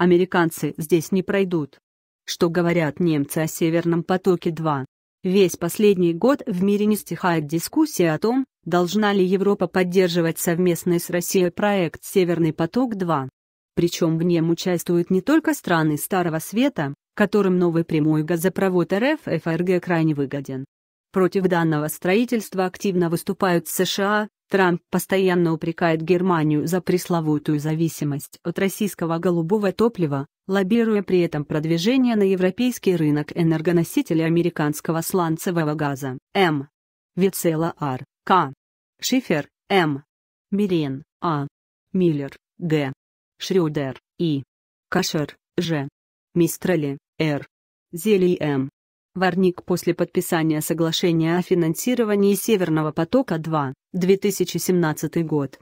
Американцы здесь не пройдут. Что говорят немцы о «Северном потоке-2». Весь последний год в мире не стихает дискуссия о том, должна ли Европа поддерживать совместный с Россией проект «Северный поток-2». Причем в нем участвуют не только страны Старого Света, которым новый прямой газопровод РФ ФРГ крайне выгоден. Против данного строительства активно выступают США, Трамп постоянно упрекает Германию за пресловутую зависимость от российского голубого топлива, лоббируя при этом продвижение на европейский рынок энергоносителей американского сланцевого газа. М. Вицела Р. К. Шифер. М. Мирен. А. Миллер. Г. Шрюдер. И. Кашер. Ж. Мистрали. Р. Зелий М. Варник после подписания соглашения о финансировании Северного потока-2 2017 год.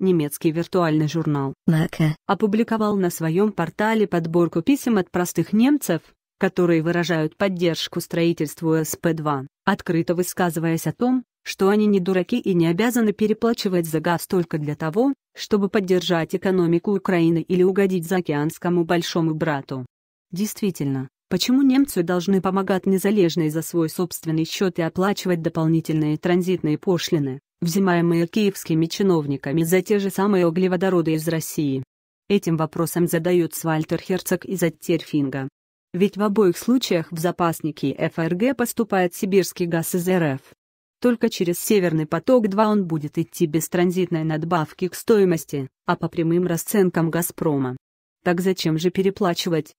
Немецкий виртуальный журнал Merke опубликовал на своем портале подборку писем от простых немцев, которые выражают поддержку строительству СП-2, открыто высказываясь о том, что они не дураки и не обязаны переплачивать за газ только для того, чтобы поддержать экономику Украины или угодить заокеанскому большому брату. Действительно, Почему немцы должны помогать незалежной за свой собственный счет и оплачивать дополнительные транзитные пошлины, взимаемые киевскими чиновниками за те же самые углеводороды из России? Этим вопросом задают Вальтер Херцог из Оттерфинга. Ведь в обоих случаях в запасники ФРГ поступает сибирский газ из РФ. Только через «Северный поток-2» он будет идти без транзитной надбавки к стоимости, а по прямым расценкам «Газпрома». Так зачем же переплачивать,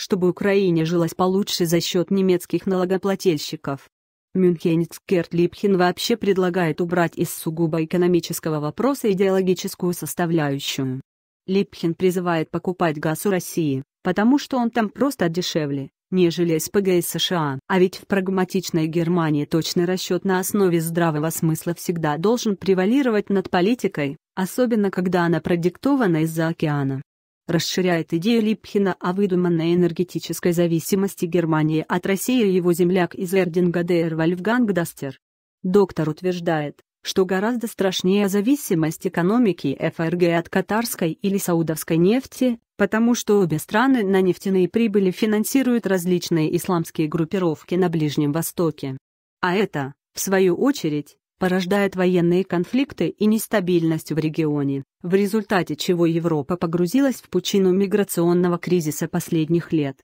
чтобы Украине жилось получше за счет немецких налогоплательщиков. Мюнхенец Керт Липхин вообще предлагает убрать из сугубо экономического вопроса идеологическую составляющую. Липхин призывает покупать газ у России, потому что он там просто дешевле, нежели СПГ из США. А ведь в прагматичной Германии точный расчет на основе здравого смысла всегда должен превалировать над политикой, особенно когда она продиктована из-за океана расширяет идею Липхина о выдуманной энергетической зависимости Германии от России и его земляк из Эрдинга Д.Р. Вольфганг Дастер. Доктор утверждает, что гораздо страшнее зависимость экономики ФРГ от катарской или саудовской нефти, потому что обе страны на нефтяные прибыли финансируют различные исламские группировки на Ближнем Востоке. А это, в свою очередь, порождает военные конфликты и нестабильность в регионе, в результате чего Европа погрузилась в пучину миграционного кризиса последних лет.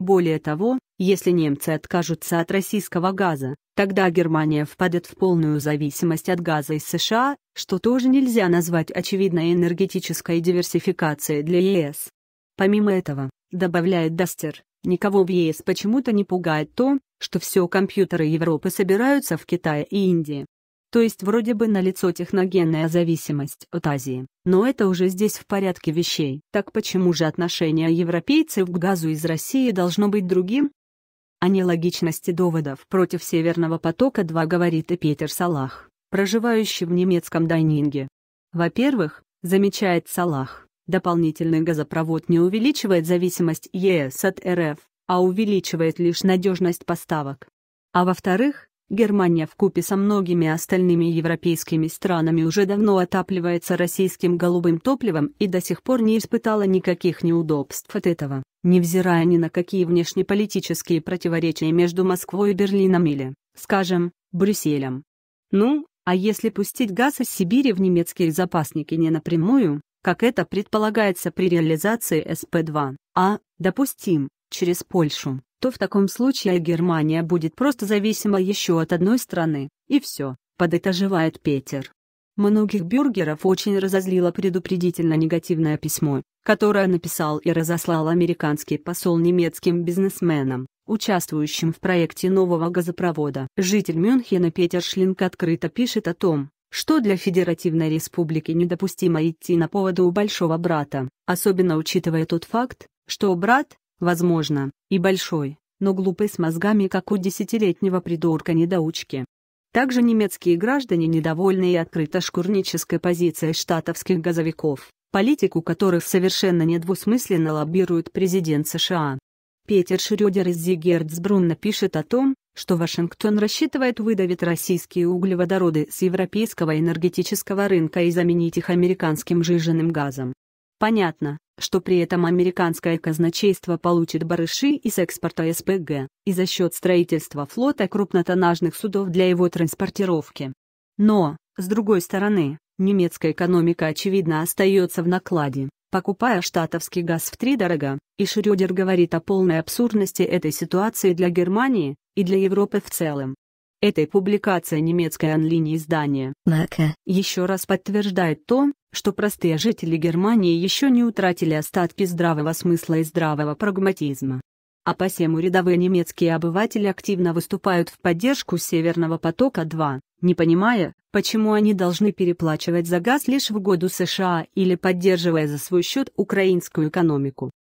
Более того, если немцы откажутся от российского газа, тогда Германия впадет в полную зависимость от газа из США, что тоже нельзя назвать очевидной энергетической диверсификацией для ЕС. Помимо этого, добавляет Дастер, никого в ЕС почему-то не пугает то, что все компьютеры Европы собираются в Китае и Индии, то есть вроде бы на лицо техногенная зависимость от Азии, но это уже здесь в порядке вещей. Так почему же отношение европейцев к газу из России должно быть другим? О а нелогичности доводов против Северного потока-2 говорит и Петер Салах, проживающий в немецком Дайнинге. Во-первых, замечает Салах, дополнительный газопровод не увеличивает зависимость ЕС от РФ, а увеличивает лишь надежность поставок. А во-вторых, Германия в купе со многими остальными европейскими странами уже давно отапливается российским голубым топливом и до сих пор не испытала никаких неудобств от этого, невзирая ни на какие внешнеполитические противоречия между Москвой и Берлином или, скажем, Брюсселем. Ну, а если пустить газ из Сибири в немецкие запасники не напрямую, как это предполагается при реализации СП-2, а, допустим, через Польшу, то в таком случае Германия будет просто зависима еще от одной страны, и все, подытоживает Петер. Многих бюргеров очень разозлило предупредительно-негативное письмо, которое написал и разослал американский посол немецким бизнесменам, участвующим в проекте нового газопровода. Житель Мюнхена Петер Шлинг открыто пишет о том, что для Федеративной Республики недопустимо идти на поводу у Большого Брата, особенно учитывая тот факт, что брат, возможно, и большой, но глупый с мозгами, как у десятилетнего придурка-недоучки. Также немецкие граждане недовольны и открыто шкурнической позицией штатовских газовиков, политику которых совершенно недвусмысленно лоббирует президент США. Петер Шрёдер из Зигерцбрунна пишет о том, что Вашингтон рассчитывает выдавить российские углеводороды с европейского энергетического рынка и заменить их американским жиженным газом. Понятно, что при этом американское казначейство получит барыши из экспорта СПГ и за счет строительства флота крупнотоннажных судов для его транспортировки. Но, с другой стороны, немецкая экономика очевидно остается в накладе, покупая штатовский газ в три дорого, и Шрёдер говорит о полной абсурдности этой ситуации для Германии и для Европы в целом. Этой публикация немецкой онлайн-издания еще раз подтверждает то, что простые жители Германии еще не утратили остатки здравого смысла и здравого прагматизма. А посему рядовые немецкие обыватели активно выступают в поддержку «Северного потока-2», не понимая, почему они должны переплачивать за газ лишь в году США или поддерживая за свой счет украинскую экономику.